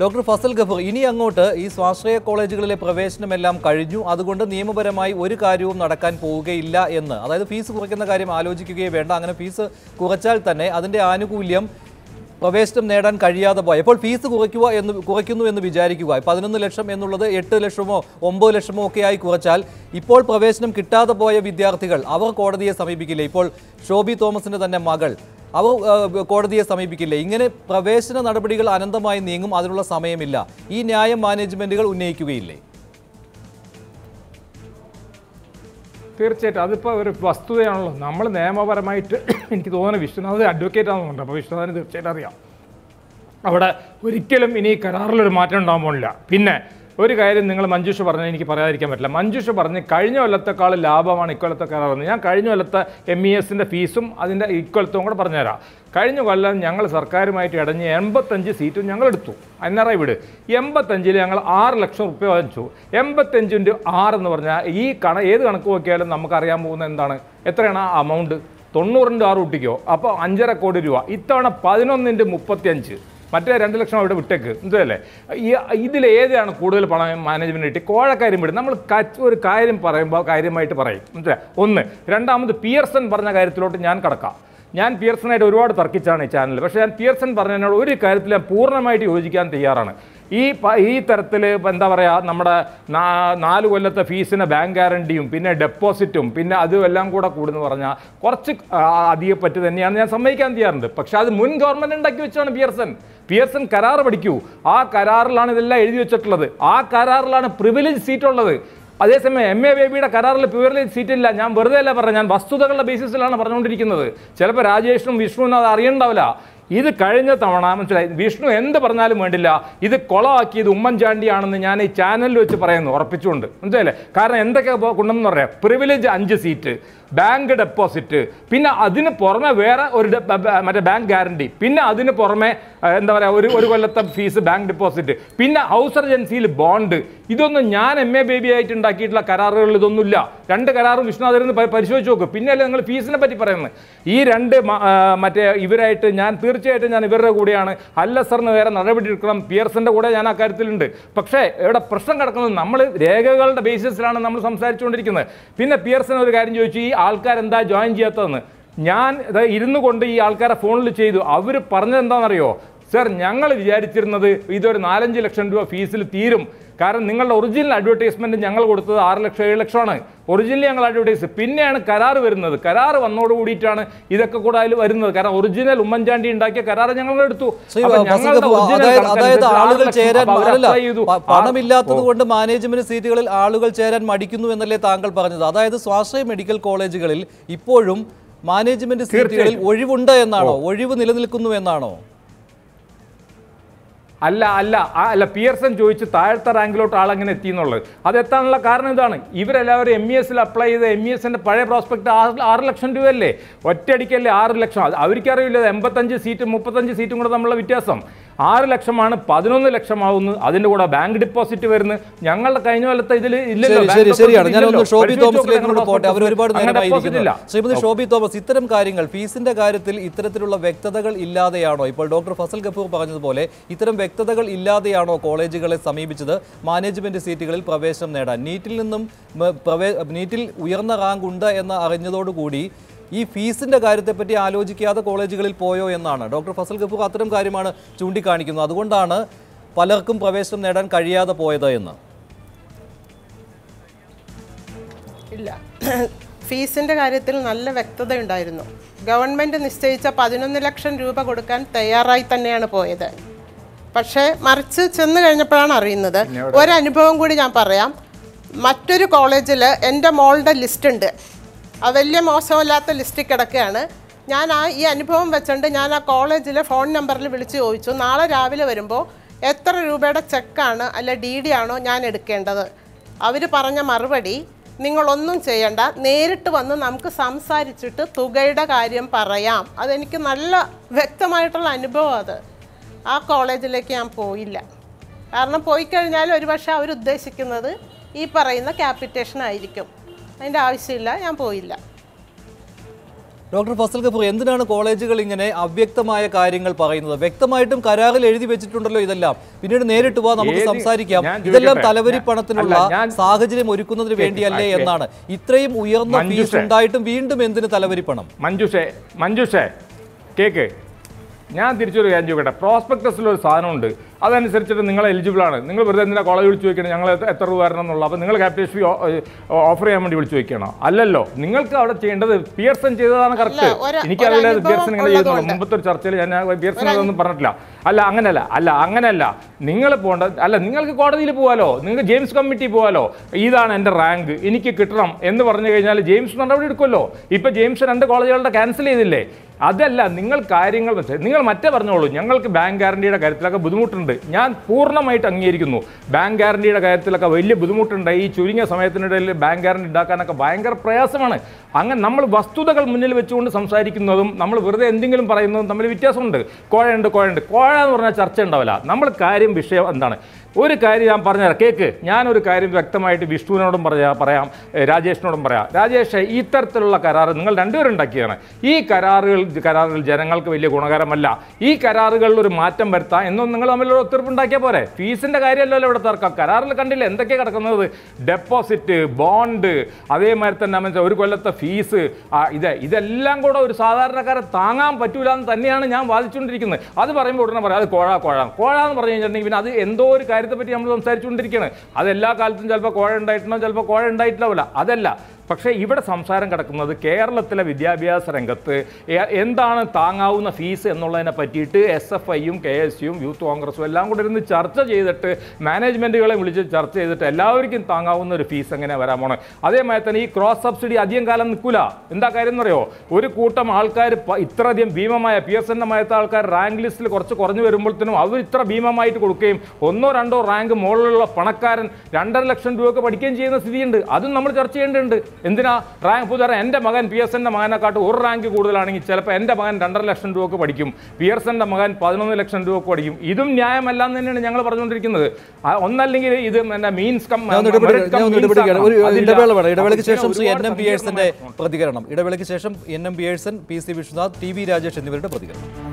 doctor Fasal Gafoor ഇനി അങ്ങോട്ട് ഈ സ്വാശ്രയ കോളേജുകളിലെ പ്രവേശനമെല്ലാം കഴിഞ്ഞു അതുകൊണ്ട് നിയമപരമായി ഒരു കാര്യവും നടക്കാൻ പോവുകയില്ല എന്ന് അതായത് ഫീസ് കുറയ്ക്കുന്ന കാര്യം ആലോചിക്കുകയേ വേണ്ട അങ്ങനെ ഫീസ് കുറച്ചാൽ തന്നെ അതിൻ്റെ ആനുകൂല്യം പ്രവേശനം നേടാൻ കഴിയാതെ പോയപ്പോൾ ഫീസ് കുറയ്ക്കുക എന്ന് കുറയ്ക്കുന്നു എന്ന് വിചാരിക്കുക പതിനൊന്ന് ലക്ഷം എന്നുള്ളത് എട്ട് ലക്ഷമോ ഒമ്പത് ലക്ഷമോ ആയി കുറച്ചാൽ ഇപ്പോൾ പ്രവേശനം കിട്ടാതെ പോയ വിദ്യാർത്ഥികൾ അവർ കോടതിയെ സമീപിക്കില്ല ഇപ്പോൾ ഷോബി തോമസിൻ്റെ തന്നെ മകൾ അവർ കോടതിയെ സമീപിക്കില്ല ഇങ്ങനെ പ്രവേശന നടപടികൾ അനന്തമായി നീങ്ങും അതിനുള്ള സമയമില്ല ഈ ന്യായം മാനേജ്മെൻറ്റുകൾ ഉന്നയിക്കുകയില്ലേ തീർച്ചയായിട്ടും അതിപ്പോൾ ഒരു വസ്തുതയാണല്ലോ നമ്മൾ നിയമപരമായിട്ട് എനിക്ക് തോന്നുന്നത് വിശ്വനാഥ് അഡ്വക്കേറ്റ് ആണെന്നുണ്ട് അപ്പോൾ വിശ്വനാഥന് തീർച്ചയായിട്ടും അറിയാം അവിടെ ഒരിക്കലും ഇനി കരാറിലൊരു മാറ്റം ഉണ്ടാകുമ്പോഴില്ല പിന്നെ ഒരു കാര്യം നിങ്ങൾ മഞ്ജുഷ് പറഞ്ഞാൽ എനിക്ക് പറയാതിരിക്കാൻ പറ്റില്ല മഞ്ജുഷ് പറഞ്ഞ് കഴിഞ്ഞ കൊല്ലത്തെക്കാൾ ലാഭമാണ് ഇക്കൊല്ലത്തെ പറഞ്ഞത് ഞാൻ കഴിഞ്ഞ കൊല്ലത്തെ എം ഇ e എസിൻ്റെ ഫീസും അതിൻ്റെ ഇക്കൊലത്തും കൂടെ പറഞ്ഞുതരാം കഴിഞ്ഞ കൊല്ലം ഞങ്ങൾ സർക്കാരുമായിട്ട് ഇടഞ്ഞ് എൺപത്തഞ്ച് സീറ്റും ഞങ്ങൾ എടുത്തു എൻ ആർ ഐ വീട് എൺപത്തഞ്ചിൽ ഞങ്ങൾ ആറ് ലക്ഷം റുപ്യ വാങ്ങിച്ചു എൺപത്തഞ്ചിൻ്റെ ആറ് എന്ന് പറഞ്ഞാൽ ഈ കണ ഏത് കണക്ക് നോക്കിയാലും നമുക്കറിയാൻ പോകുന്ന എന്താണ് എത്രയാണ് ആ അമൗണ്ട് തൊണ്ണൂറിൻ്റെ ആറ് കുട്ടിക്കോ അപ്പോൾ അഞ്ചര കോടി രൂപ ഇത്തവണ പതിനൊന്നിൻ്റെ മുപ്പത്തിയഞ്ച് മറ്റേ രണ്ട് ലക്ഷം അവിടെ വിട്ടേക്ക് എന്തല്ലേ ഈ ഇതിൽ ഏതാണ് കൂടുതൽ പണം മാനേജ്മെന്റ് കിട്ടി കോഴക്കാര്യം വിടും നമ്മൾ ഒരു കാര്യം പറയുമ്പോൾ കാര്യമായിട്ട് പറയും മനസ്സിലായി ഒന്ന് രണ്ടാമത് പിയർസൺ പറഞ്ഞ കാര്യത്തിലോട്ട് ഞാൻ കടക്കാം ഞാൻ പിയർസണായിട്ട് ഒരുപാട് തർക്കിച്ചാണ് ഈ ചാനൽ പക്ഷേ ഞാൻ പിയർസൺ പറഞ്ഞതിനോട് ഒരു കാര്യത്തിൽ ഞാൻ പൂർണ്ണമായിട്ട് യോജിക്കാൻ തയ്യാറാണ് ഈ ഈ തരത്തിൽ എന്താ പറയുക നമ്മുടെ നാല് കൊല്ലത്തെ ഫീസിന് ബാങ്ക് ഗ്യാരണ്ടിയും പിന്നെ ഡെപ്പോസിറ്റും പിന്നെ അതും എല്ലാം കൂടെ കൂടുന്നു പറഞ്ഞാൽ കുറച്ച് പറ്റി തന്നെയാണ് ഞാൻ സമ്മതിക്കാൻ ചെയ്യാറുണ്ട് പക്ഷേ അത് മുൻ ഗവൺമെൻറ് ഉണ്ടാക്കി വെച്ചാണ് എസ് എൻ കരാർ പഠിക്കൂ ആ കരാറിലാണ് ഇതെല്ലാം എഴുതി വെച്ചിട്ടുള്ളത് ആ കരാറിലാണ് പ്രിവിലേജ് സീറ്റ് ഉള്ളത് അതേസമയം എം എ ബേബിയുടെ കരാറിൽ പ്യൂർലി ഇല്ല ഞാൻ വെറുതെ അല്ല പറഞ്ഞത് ഞാൻ വസ്തുതകളുടെ ബേസിസിലാണ് പറഞ്ഞുകൊണ്ടിരിക്കുന്നത് ചിലപ്പോൾ രാജേഷും വിഷ്ണുവിനും അത് അറിയണ്ടാവില്ല ഇത് കഴിഞ്ഞ തവണ മനസ്സിലായി വിഷ്ണു എന്ത് പറഞ്ഞാലും വേണ്ടില്ല ഇത് കൊളമാക്കിയത് ഉമ്മൻചാണ്ടിയാണെന്ന് ഞാൻ ഈ ചാനലിൽ വെച്ച് പറയുന്നു ഉറപ്പിച്ചുകൊണ്ട് മനസ്സിലായില്ലേ കാരണം എന്തൊക്കെ കൊണ്ടെന്ന് പറയാം പ്രിവിലേജ് അഞ്ച് സീറ്റ് ബാങ്ക് ഡെപ്പോസിറ്റ് പിന്നെ അതിന് പുറമെ വേറെ ഒരു മറ്റേ ബാങ്ക് ഗ്യാരണ്ടി പിന്നെ അതിന് പുറമെ എന്താ പറയുക ഒരു ഒരു കൊല്ലത്തെ ഫീസ് ബാങ്ക് ഡെപ്പോസിറ്റ് പിന്നെ ഹൗസ് സർജൻസിയിൽ ബോണ്ട് ഇതൊന്നും ഞാൻ എം എ ബേബി ആയിട്ട് ഉണ്ടാക്കിയിട്ടുള്ള കരാറുകളിൽ ഇതൊന്നുമില്ല രണ്ട് കരാറും വിശ്വനാഥരിൽ നിന്ന് പരിശോധിച്ച് നോക്കും പിന്നെയല്ലേ നിങ്ങൾ ഫീസിനെ പറ്റി പറയുന്നത് ഈ രണ്ട് മറ്റേ ഇവരായിട്ട് ഞാൻ തീർച്ചയായിട്ടും ഞാൻ ഇവരുടെ കൂടെയാണ് അല്ല സാറിന് വേറെ നടപടി എടുക്കണം പിയർസിൻ്റെ കൂടെ ഞാൻ ആ കാര്യത്തിലുണ്ട് പക്ഷേ ഇവിടെ പ്രശ്നം കിടക്കുന്നത് നമ്മൾ രേഖകളുടെ ബേസിസിലാണ് നമ്മൾ സംസാരിച്ചുകൊണ്ടിരിക്കുന്നത് പിന്നെ പിയർസൺ ഒരു കാര്യം ചോദിച്ചു ഈ ആൾക്കാരെന്താ ജോയിൻ ചെയ്യാത്തതെന്ന് ഞാൻ ഇരുന്നു കൊണ്ട് ഈ ആൾക്കാരെ ഫോണിൽ ചെയ്തു അവർ പറഞ്ഞതെന്താണെന്നറിയോ സർ ഞങ്ങൾ വിചാരിച്ചിരുന്നത് ഇതൊരു നാലഞ്ച് ലക്ഷം രൂപ ഫീസിൽ തീരും കാരണം നിങ്ങളുടെ ഒറിജിനൽ അഡ്വർടൈസ്മെൻറ്റ് ഞങ്ങൾ കൊടുത്തത് ആറ് ലക്ഷം ഏഴ് ലക്ഷമാണ് ഒറിജിനലി ഞങ്ങൾ അഡ്വർടൈസ് പിന്നെയാണ് കരാർ വരുന്നത് കരാർ വന്നോട് കൂടിയിട്ടാണ് ഇതൊക്കെ കൂടെ അതിൽ വരുന്നത് കാരണം ഒറിജിനൽ ഉമ്മൻചാണ്ടി ഉണ്ടാക്കിയ കരാറ് ഞങ്ങൾ എടുത്തു പണമില്ലാത്തത് കൊണ്ട് മാനേജ്മെന്റ് സീറ്റുകളിൽ ആളുകൾ ചേരാൻ മടിക്കുന്നു എന്നല്ലേ താങ്കൾ പറഞ്ഞത് അതായത് സ്വാശ്രയ മെഡിക്കൽ കോളേജുകളിൽ ഇപ്പോഴും മാനേജ്മെന്റ് സീറ്റുകളിൽ ഒഴിവുണ്ട് എന്നാണോ ഒഴിവ് നിലനിൽക്കുന്നു എന്നാണോ അല്ല അല്ല ആ അല്ല പിയർസൺ ചോദിച്ച് താഴത്തെ റാങ്കിലോട്ട് ആളെങ്ങനെ എത്തി എന്നുള്ളത് അത് എത്താനുള്ള കാരണം ഇതാണ് ഇവരെല്ലാവരും എം ഇ e എസിൽ അപ്ലൈ ചെയ്ത് എം ഇ e എസിൻ്റെ പഴയ പ്രോസ്പെക്ട് ആറ് ആറ് ലക്ഷം രൂപയല്ലേ ഒറ്റയടിക്കല്ലേ ആറ് ലക്ഷം അവർക്കറിയില്ല എൺപത്തഞ്ച് സീറ്റും മുപ്പത്തഞ്ച് സീറ്റും കൂടെ നമ്മളുടെ വ്യത്യാസം ആറ് ലക്ഷമാണ് പതിനൊന്ന് ലക്ഷമാവുന്നു അതിൻ്റെ കൂടെ ബാങ്ക് ഡിപ്പോസിറ്റ് വരുന്നത് ഞങ്ങളുടെ കഴിഞ്ഞ കൊല്ലത്തെ ഇതിൽ ശ്രീമതി ഷോബി തോമസ് ഇത്തരം കാര്യങ്ങൾ ഫീസിന്റെ കാര്യത്തിൽ ഇത്തരത്തിലുള്ള വ്യക്തതകൾ ഇല്ലാതെയാണോ ഇപ്പോൾ ഡോക്ടർ ഫസൽ ഗഫൂർ പറഞ്ഞതുപോലെ ഇത്തരം വ്യക്തതകൾ ഇല്ലാതെയാണോ കോളേജുകളെ സമീപിച്ചത് മാനേജ്മെന്റ് സീറ്റുകളിൽ പ്രവേശനം നേടാൻ നീറ്റിൽ നിന്നും നീറ്റിൽ ഉയർന്ന റാങ്ക് ഉണ്ട് എന്ന് അറിഞ്ഞതോടുകൂടി ഈ ഫീസിൻ്റെ കാര്യത്തെപ്പറ്റി ആലോചിക്കാതെ കോളേജുകളിൽ പോയോ എന്നാണ് ഡോക്ടർ ഫസൽ ഗഫു അത്തരം കാര്യമാണ് ചൂണ്ടിക്കാണിക്കുന്നത് അതുകൊണ്ടാണ് പലർക്കും പ്രവേശനം നേടാൻ കഴിയാതെ പോയത് എന്ന് ഇല്ല ഫീസിൻ്റെ കാര്യത്തിൽ നല്ല വ്യക്തത ഉണ്ടായിരുന്നു ഗവൺമെൻറ് നിശ്ചയിച്ച പതിനൊന്ന് ലക്ഷം രൂപ കൊടുക്കാൻ തയ്യാറായി തന്നെയാണ് പോയത് പക്ഷേ മറിച്ച് ചെന്ന് കഴിഞ്ഞപ്പോഴാണ് അറിയുന്നത് ഒരനുഭവം കൂടി ഞാൻ പറയാം മറ്റൊരു കോളേജിൽ എൻ്റെ മോളുടെ ലിസ്റ്റ് ഉണ്ട് വലിയ മോശമില്ലാത്ത ലിസ്റ്റിൽ കിടക്കുകയാണ് ഞാൻ ആ ഈ അനുഭവം വെച്ചുകൊണ്ട് ഞാൻ ആ കോളേജിലെ ഫോൺ നമ്പറിൽ വിളിച്ച് ചോദിച്ചു നാളെ രാവിലെ വരുമ്പോൾ എത്ര രൂപയുടെ ചെക്കാണ് അല്ല ഡി ഡി ആണോ ഞാൻ എടുക്കേണ്ടത് അവർ പറഞ്ഞ മറുപടി നിങ്ങളൊന്നും ചെയ്യണ്ട നേരിട്ട് വന്ന് നമുക്ക് സംസാരിച്ചിട്ട് തുകയുടെ കാര്യം പറയാം അതെനിക്ക് നല്ല വ്യക്തമായിട്ടുള്ള അനുഭവം അത് ആ കോളേജിലേക്ക് ഞാൻ പോയില്ല കാരണം പോയി കഴിഞ്ഞാൽ ഒരുപക്ഷെ അവരുദ്ദേശിക്കുന്നത് ഈ പറയുന്ന ക്യാപിറ്റേഷൻ ആയിരിക്കും അതിൻ്റെ ആവശ്യമില്ല ഞാൻ പോയില്ല ഡോക്ടർ ഫസൽ കപൂർ എന്തിനാണ് കോളേജുകൾ ഇങ്ങനെ അവ്യക്തമായ കാര്യങ്ങൾ പറയുന്നത് വ്യക്തമായിട്ടും കരാറിൽ എഴുതി വെച്ചിട്ടുണ്ടല്ലോ ഇതെല്ലാം പിന്നീട് നേരിട്ട് പോവാ നമുക്ക് സംസാരിക്കാം ഇതെല്ലാം തലവരി പണത്തിനുള്ള സാഹചര്യം ഒരുക്കുന്നതിന് വേണ്ടിയല്ലേ എന്നാണ് ഇത്രയും ഉയർന്ന ഫീസ് ഉണ്ടായിട്ടും വീണ്ടും എന്തിന് തലവരി പണം മഞ്ജുഷേ മഞ്ജുഷേ കേക്ക് ഞാൻ തിരിച്ചൊരു കാര്യം ചോദിക്കട്ടെ പ്രോസ്പെക്ടസിലൊരു സാധനമുണ്ട് അതനുസരിച്ചിട്ട് നിങ്ങൾ എലിജിബിൾ ആണ് നിങ്ങൾ വെറുതെ എന്തിനാണ് കോളേജ് വിളിച്ച് ചോദിക്കണം ഞങ്ങൾ എത്ര രൂപ വരണം എന്നുള്ള അപ്പോൾ നിങ്ങൾ ക്യാപിറ്റേഷൻ ഫീ ഓഫർ ചെയ്യാൻ വേണ്ടി വിളിച്ച് ചോദിക്കണം അല്ലല്ലോ നിങ്ങൾക്ക് അവിടെ ചെയ്യേണ്ടത് പിയർസൺ ചെയ്തതാണ് കറക്റ്റ് എനിക്കറിയില്ല പിയർസൺ ഇങ്ങനെ ചെയ്തോളൂ മുമ്പത്തെ ഒരു ചർച്ചയിൽ ഞാൻ പിയർസൺ ഇതൊന്നും പറഞ്ഞിട്ടില്ല അല്ല അങ്ങനെയല്ല അല്ല അങ്ങനെയല്ല നിങ്ങൾ പോകേണ്ട അല്ല നിങ്ങൾക്ക് കോടതിയിൽ പോകാലോ നിങ്ങൾക്ക് ജെയിംസ് കമ്മിറ്റി പോകാലോ ഇതാണ് എൻ്റെ റാങ്ക് എനിക്ക് കിട്ടണം എന്ന് പറഞ്ഞു കഴിഞ്ഞാൽ ജെയിംസ് നടപടി എടുക്കുമല്ലോ ഇപ്പോൾ ജെയിംസ് രണ്ട് കോളേജുകളുടെ ക്യാൻസൽ ചെയ്തില്ലേ അതല്ല നിങ്ങൾ കാര്യങ്ങൾ നിങ്ങൾ മറ്റേ പറഞ്ഞോളൂ ഞങ്ങൾക്ക് ബാങ്ക് ഗ്യാരണ്ടിയുടെ കാര്യത്തിലൊക്കെ ബുദ്ധിമുട്ടുണ്ട് ഞാൻ പൂർണ്ണമായിട്ട് അംഗീകരിക്കുന്നു ബാങ്ക് ഗ്യാരണ്ടിയുടെ കാര്യത്തിലൊക്കെ വലിയ ബുദ്ധിമുട്ടുണ്ട് ഈ ചുരുങ്ങിയ സമയത്തിനിടയിൽ ബാങ്ക് ഗ്യാരണ്ടി ഉണ്ടാക്കാനൊക്കെ ഭയങ്കര പ്രയാസമാണ് അങ്ങനെ നമ്മൾ വസ്തുതകൾ മുന്നിൽ വെച്ചുകൊണ്ട് സംസാരിക്കുന്നതും നമ്മൾ വെറുതെ എന്തെങ്കിലും പറയുന്നതും തമ്മിൽ വ്യത്യാസമുണ്ട് കോഴയുണ്ട് കോഴയുണ്ട് കോഴ എന്ന് പറഞ്ഞാൽ ചർച്ച ഉണ്ടാവില്ല നമ്മൾ കാര്യം വിഷയം എന്താണ് ഒരു കാര്യം ഞാൻ പറഞ്ഞുതരാം കേക്ക് ഞാനൊരു കാര്യം വ്യക്തമായിട്ട് വിഷ്ണുവിനോടും പറയാ പറയാം രാജേഷിനോടും പറയാം രാജേഷ് ഇത്തരത്തിലുള്ള കരാർ നിങ്ങൾ രണ്ടുപേരുണ്ടാക്കിയാണ് ഈ കരാറുകൾ കരാറുകൾ ജനങ്ങൾക്ക് വലിയ ഗുണകരമല്ല ഈ കരാറുകളിൽ ഒരു മാറ്റം വരുത്താം എന്നൊന്നും നിങ്ങൾ തമ്മിലൊരു ഒത്തുറപ്പുണ്ടാക്കിയ പോരെ ഫീസിൻ്റെ കാര്യമല്ലല്ലോ ഇവിടെ തർക്കം കരാറിൽ കണ്ടില്ല എന്തൊക്കെ കിടക്കുന്നത് ഡെപ്പോസിറ്റ് ബോണ്ട് അതേമാതിരി തന്നെ ഒരു കൊല്ലത്തെ ഫീസ് ഇത് ഇതെല്ലാം കൂടെ ഒരു സാധാരണക്കാരെ താങ്ങാൻ പറ്റൂല എന്ന് തന്നെയാണ് ഞാൻ വാദിച്ചുകൊണ്ടിരിക്കുന്നത് അത് പറയുമ്പോൾ ഉടനെ പറയാം അത് കോഴ കോഴ കോഴ എന്ന് പറഞ്ഞു കഴിഞ്ഞിട്ടുണ്ടെങ്കിൽ പിന്നെ അത് എന്തോ ഒരു കാര്യത്തെപ്പറ്റി നമ്മൾ സംസാരിച്ചുകൊണ്ടിരിക്കുകയാണ് അതെല്ലാ കാലത്തും ചിലപ്പോൾ കോഴ ഉണ്ടായിട്ടുണ്ടോ ചിലപ്പോൾ കോഴ ഉണ്ടായിട്ടുണ്ടാവില്ല അതല്ല പക്ഷേ ഇവിടെ സംസാരം കിടക്കുന്നത് കേരളത്തിലെ വിദ്യാഭ്യാസ രംഗത്ത് എന്താണ് താങ്ങാവുന്ന ഫീസ് എന്നുള്ളതിനെ പറ്റിയിട്ട് എസ് എഫ് ഐയും കെ എസ് യുവും യൂത്ത് കോൺഗ്രസും എല്ലാം കൂടെ ഇരുന്ന് ചർച്ച ചെയ്തിട്ട് മാനേജ്മെൻറ്റുകളെ വിളിച്ച് ചർച്ച ചെയ്തിട്ട് എല്ലാവർക്കും താങ്ങാവുന്ന ഒരു ഫീസ് എങ്ങനെ വരാൻ പോണേ അതേമാതിരി തന്നെ ഈ ക്രോസ് സബ്സിഡി അധികം കാലം നിൽക്കില്ല എന്താ കാര്യം എന്നറിയോ ഒരു കൂട്ടം ആൾക്കാർ ഇത്രയധികം ഭീമമായ പി എസ് എൻ്റെ മയത്ത ആൾക്കാർ റാങ്ക് ലിസ്റ്റിൽ കുറച്ച് കുറഞ്ഞു വരുമ്പോഴത്തേനും അവർ ഇത്ര ഭീമമായിട്ട് കൊടുക്കുകയും ഒന്നോ രണ്ടോ റാങ്ക് മുകളിലുള്ള പണക്കാരൻ രണ്ടര ലക്ഷം രൂപയൊക്കെ പഠിക്കുകയും ചെയ്യുന്ന സ്ഥിതിയുണ്ട് അതും നമ്മൾ ചർച്ച ചെയ്യേണ്ടതുണ്ട് എന്തിനാ റാങ്ക് പുതുതറ എൻ്റെ മകൻ പി എസ് എൻ്റെ മകനെക്കാട്ട് ഒരു റാങ്ക് കൂടുതലാണെങ്കിൽ ചിലപ്പോൾ എൻ്റെ മകൻ രണ്ടര ലക്ഷം രൂപക്ക് പഠിക്കും പി എസ് എൻ്റെ മകൻ പതിനൊന്ന് ലക്ഷം രൂപക്ക് പഠിക്കും ഇതും ന്യായമല്ല എന്ന് തന്നെയാണ് ഞങ്ങൾ പറഞ്ഞുകൊണ്ടിരിക്കുന്നത് ഒന്നല്ലെങ്കിൽ ഇത് എൻ്റെ മീൻസ് കം ഇടവേളയ്ക്ക് ശേഷം എൻ എം പി പ്രതികരണം ഇടവേളയ്ക്ക് ശേഷം N M P P C Vishwanath T V Rajesh എന്നിവരുടെ പ്രതികരണം